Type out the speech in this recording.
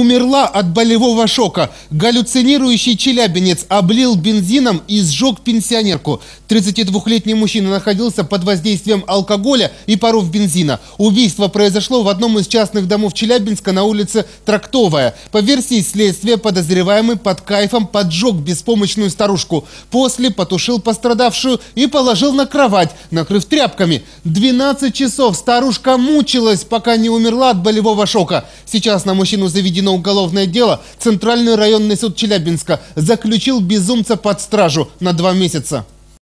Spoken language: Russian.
умерла от болевого шока. Галлюцинирующий челябинец облил бензином и сжег пенсионерку. 32-летний мужчина находился под воздействием алкоголя и паров бензина. Убийство произошло в одном из частных домов Челябинска на улице Трактовая. По версии следствия, подозреваемый под кайфом поджег беспомощную старушку. После потушил пострадавшую и положил на кровать, накрыв тряпками. 12 часов старушка мучилась, пока не умерла от болевого шока. Сейчас на мужчину заведено возбуждено уголовное дело, Центральный районный суд Челябинска заключил безумца под стражу на два месяца.